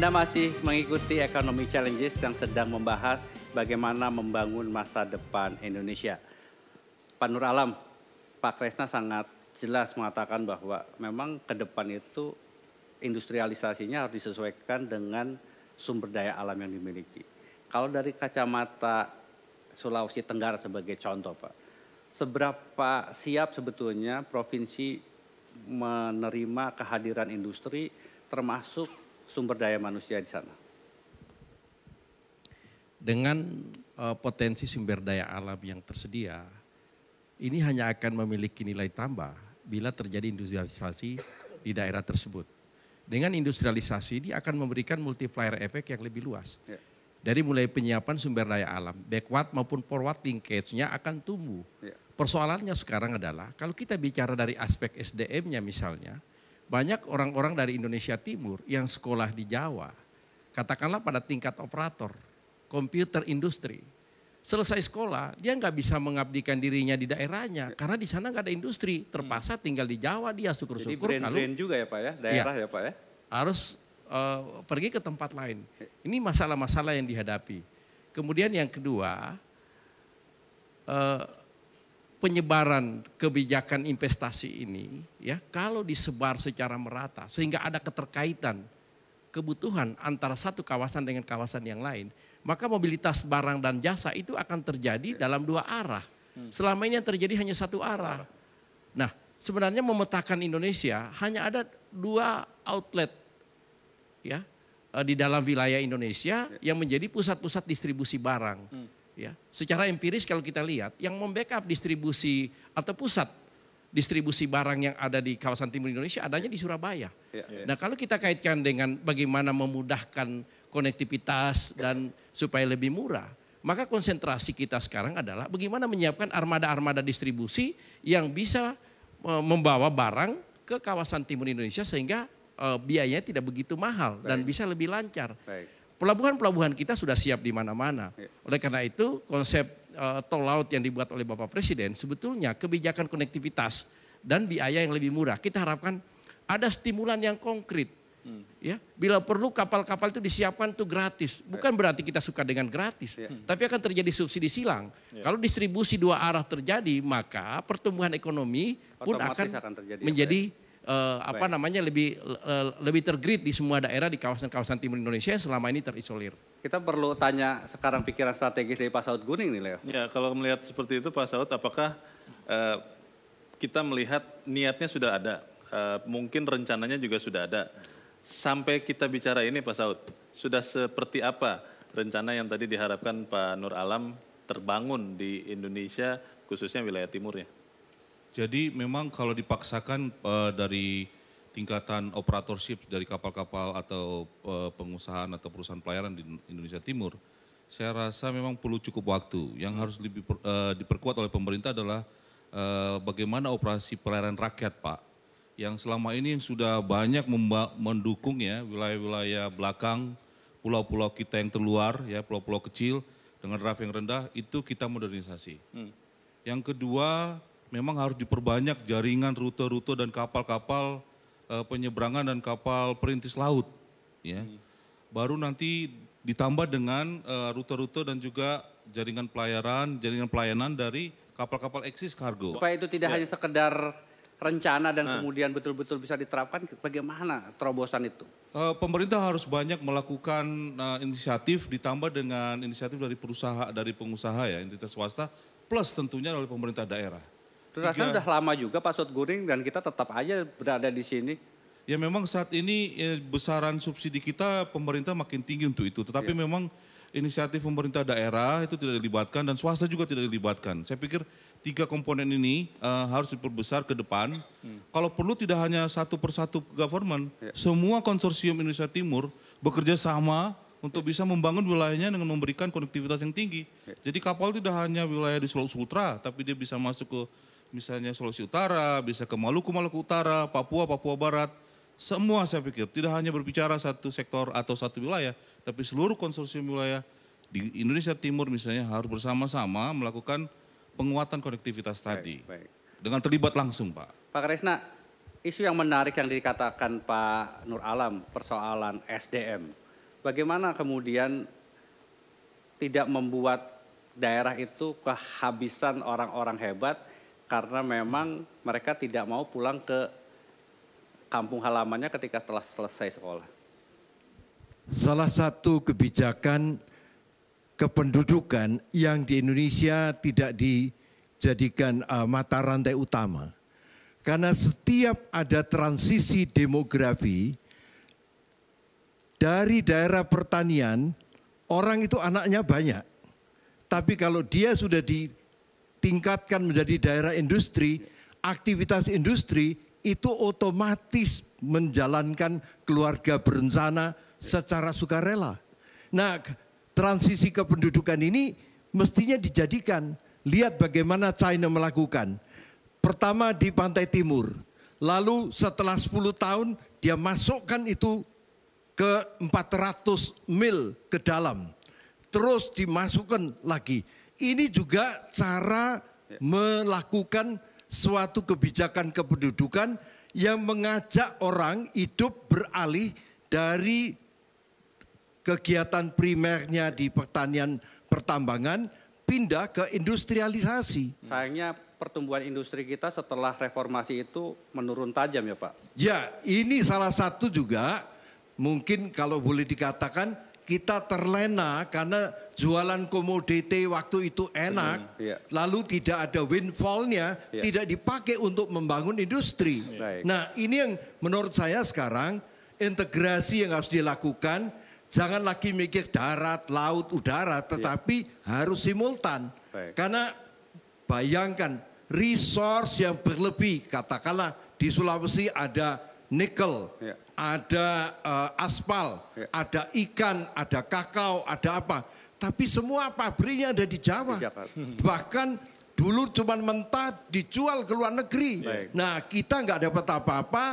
Anda masih mengikuti Ekonomi Challenges yang sedang membahas bagaimana membangun masa depan Indonesia. Pak Nur Alam, Pak Kresna sangat jelas mengatakan bahwa memang ke depan itu industrialisasinya harus disesuaikan dengan sumber daya alam yang dimiliki. Kalau dari kacamata Sulawesi Tenggara sebagai contoh, Pak, seberapa siap sebetulnya provinsi menerima kehadiran industri termasuk sumber daya manusia di sana? Dengan uh, potensi sumber daya alam yang tersedia, ini hanya akan memiliki nilai tambah bila terjadi industrialisasi di daerah tersebut. Dengan industrialisasi ini akan memberikan multiplier efek yang lebih luas. Yeah. Dari mulai penyiapan sumber daya alam, backward maupun forward linkage-nya akan tumbuh. Yeah. Persoalannya sekarang adalah kalau kita bicara dari aspek SDM-nya misalnya, banyak orang-orang dari Indonesia Timur yang sekolah di Jawa, katakanlah pada tingkat operator, komputer industri. Selesai sekolah, dia nggak bisa mengabdikan dirinya di daerahnya ya. karena di sana nggak ada industri. Terpaksa hmm. tinggal di Jawa dia syukur-syukur. kalau brand juga ya Pak ya, iya. daerah ya, ya Pak ya? Harus uh, pergi ke tempat lain. Ya. Ini masalah-masalah yang dihadapi. Kemudian yang kedua, uh, penyebaran kebijakan investasi ini ya kalau disebar secara merata sehingga ada keterkaitan kebutuhan antara satu kawasan dengan kawasan yang lain maka mobilitas barang dan jasa itu akan terjadi iya. dalam dua arah hmm. selama ini yang terjadi hanya satu arah nah sebenarnya memetakan Indonesia hanya ada dua outlet ya eh, di dalam wilayah Indonesia iya. yang menjadi pusat-pusat distribusi barang hmm. Ya, secara empiris kalau kita lihat yang membackup distribusi atau pusat distribusi barang yang ada di kawasan timur Indonesia adanya di Surabaya. Ya, ya. Nah kalau kita kaitkan dengan bagaimana memudahkan konektivitas dan supaya lebih murah, maka konsentrasi kita sekarang adalah bagaimana menyiapkan armada-armada distribusi yang bisa e, membawa barang ke kawasan timur Indonesia sehingga e, biayanya tidak begitu mahal dan bisa lebih lancar. Baik. Pelabuhan-pelabuhan kita sudah siap di mana-mana. Iya. Oleh karena itu konsep uh, tol laut yang dibuat oleh Bapak Presiden sebetulnya kebijakan konektivitas dan biaya yang lebih murah. Kita harapkan ada stimulan yang konkret. Hmm. Ya, bila perlu kapal-kapal itu disiapkan tuh gratis. Bukan berarti kita suka dengan gratis, yeah. tapi akan terjadi subsidi silang. Yeah. Kalau distribusi dua arah terjadi, maka pertumbuhan ekonomi Otomatis pun akan, akan terjadi, menjadi uh, apa Baik. namanya lebih uh, lebih tergrid di semua daerah di kawasan-kawasan timur Indonesia yang selama ini terisolir. Kita perlu tanya sekarang pikiran strategis dari Pak Saud Guning nih, Leo. Ya, kalau melihat seperti itu Pak Saud, apakah uh, kita melihat niatnya sudah ada, uh, mungkin rencananya juga sudah ada. Sampai kita bicara ini Pak Saud, sudah seperti apa rencana yang tadi diharapkan Pak Nur Alam terbangun di Indonesia khususnya wilayah timurnya? Jadi memang kalau dipaksakan uh, dari tingkatan operatorship dari kapal-kapal atau uh, pengusahaan atau perusahaan pelayaran di Indonesia Timur, saya rasa memang perlu cukup waktu. Yang harus lebih per, uh, diperkuat oleh pemerintah adalah uh, bagaimana operasi pelayaran rakyat, Pak. Yang selama ini yang sudah banyak mendukung ya wilayah-wilayah belakang, pulau-pulau kita yang terluar, ya pulau-pulau kecil dengan draft yang rendah itu kita modernisasi. Hmm. Yang kedua memang harus diperbanyak jaringan rute-rute dan kapal-kapal uh, penyeberangan dan kapal perintis laut ya. Hmm. Baru nanti ditambah dengan eh, rute-rute dan juga jaringan pelayaran, jaringan pelayanan dari kapal-kapal eksis kargo. Supaya itu tidak ya. hanya sekedar rencana dan nah. kemudian betul-betul bisa diterapkan, bagaimana terobosan itu? Uh, pemerintah harus banyak melakukan uh, inisiatif ditambah dengan inisiatif dari perusahaan, dari pengusaha ya, entitas swasta, plus tentunya oleh pemerintah daerah. Rasanya sudah lama juga Pak Sot Guring dan kita tetap aja berada di sini. Ya memang saat ini ya, besaran subsidi kita pemerintah makin tinggi untuk itu. Tetapi ya. memang inisiatif pemerintah daerah itu tidak dilibatkan dan swasta juga tidak dilibatkan. Saya pikir tiga komponen ini uh, harus diperbesar ke depan. Hmm. Kalau perlu tidak hanya satu persatu government, ya. semua konsorsium Indonesia Timur bekerja sama untuk iya. bisa membangun wilayahnya dengan memberikan konektivitas yang tinggi. Iya. Jadi kapal tidak hanya wilayah di Sulawesi Utara, tapi dia bisa masuk ke misalnya Sulawesi Utara, bisa ke Maluku, Maluku Utara, Papua, Papua Barat. Semua saya pikir, tidak hanya berbicara satu sektor atau satu wilayah, tapi seluruh konsorsium wilayah di Indonesia Timur misalnya harus bersama-sama melakukan penguatan konektivitas tadi. Dengan terlibat langsung Pak. Pak Kresna, isu yang menarik yang dikatakan Pak Nur Alam, persoalan SDM. Bagaimana kemudian tidak membuat daerah itu kehabisan orang-orang hebat karena memang mereka tidak mau pulang ke kampung halamannya ketika telah selesai sekolah. Salah satu kebijakan kependudukan yang di Indonesia tidak dijadikan uh, mata rantai utama. Karena setiap ada transisi demografi dari daerah pertanian, orang itu anaknya banyak. Tapi kalau dia sudah di tingkatkan menjadi daerah industri, aktivitas industri itu otomatis menjalankan keluarga berencana secara sukarela. Nah, transisi kependudukan ini mestinya dijadikan. Lihat bagaimana China melakukan. Pertama di pantai timur, lalu setelah 10 tahun dia masukkan itu ke 400 mil ke dalam. Terus dimasukkan lagi ini juga cara melakukan suatu kebijakan kependudukan yang mengajak orang hidup beralih dari kegiatan primernya di pertanian pertambangan pindah ke industrialisasi. Sayangnya pertumbuhan industri kita setelah reformasi itu menurun tajam ya Pak. Ya, ini salah satu juga mungkin kalau boleh dikatakan kita terlena karena jualan komoditi waktu itu enak, mm, yeah. lalu tidak ada windfallnya, yeah. tidak dipakai untuk membangun industri. Yeah. Nah ini yang menurut saya sekarang integrasi yang harus dilakukan, jangan lagi mikir darat, laut, udara, iya. tetapi harus simultan. Baik. Karena bayangkan resource yang berlebih, katakanlah di Sulawesi ada nikel, iya ada uh, aspal, ya. ada ikan, ada kakao, ada apa. Tapi semua pabriknya ada di Jawa. Di Bahkan dulu cuma mentah dijual ke luar negeri. Baik. Nah kita nggak dapat apa-apa,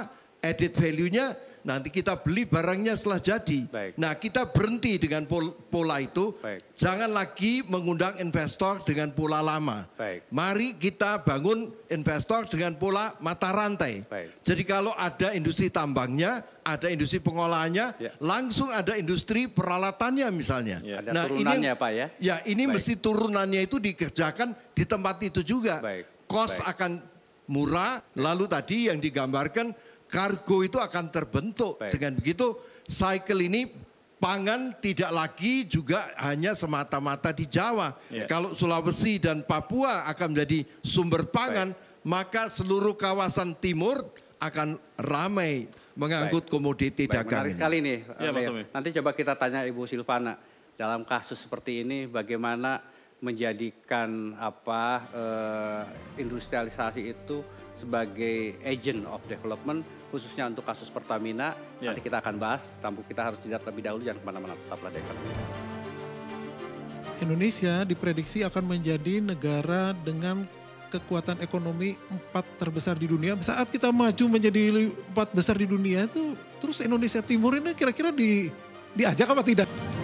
edit value-nya nanti kita beli barangnya setelah jadi. Baik. Nah, kita berhenti dengan pola itu. Baik. Jangan lagi mengundang investor dengan pola lama. Baik. Mari kita bangun investor dengan pola mata rantai. Baik. Jadi kalau ada industri tambangnya, ada industri pengolahannya, ya. langsung ada industri peralatannya misalnya. Ya, ada nah, turunannya ini, Pak ya. Ya, ini Baik. mesti turunannya itu dikerjakan di tempat itu juga. Baik. Cost Baik. akan murah, Baik. lalu tadi yang digambarkan kargo itu akan terbentuk. Baik. Dengan begitu cycle ini pangan tidak lagi juga hanya semata-mata di Jawa. Yeah. Kalau Sulawesi dan Papua akan menjadi sumber pangan, Baik. maka seluruh kawasan timur akan ramai mengangkut Baik. komoditi dagang. nih. Ya, Nanti coba kita tanya Ibu Silvana dalam kasus seperti ini bagaimana menjadikan apa eh, industrialisasi itu sebagai agent of development khususnya untuk kasus Pertamina. Yeah. Nanti kita akan bahas, tapi kita harus jeda terlebih dahulu, jangan kemana-mana, tetaplah di ekonomi. Indonesia diprediksi akan menjadi negara dengan kekuatan ekonomi empat terbesar di dunia. Saat kita maju menjadi empat besar di dunia itu, terus Indonesia Timur ini kira-kira di diajak apa tidak?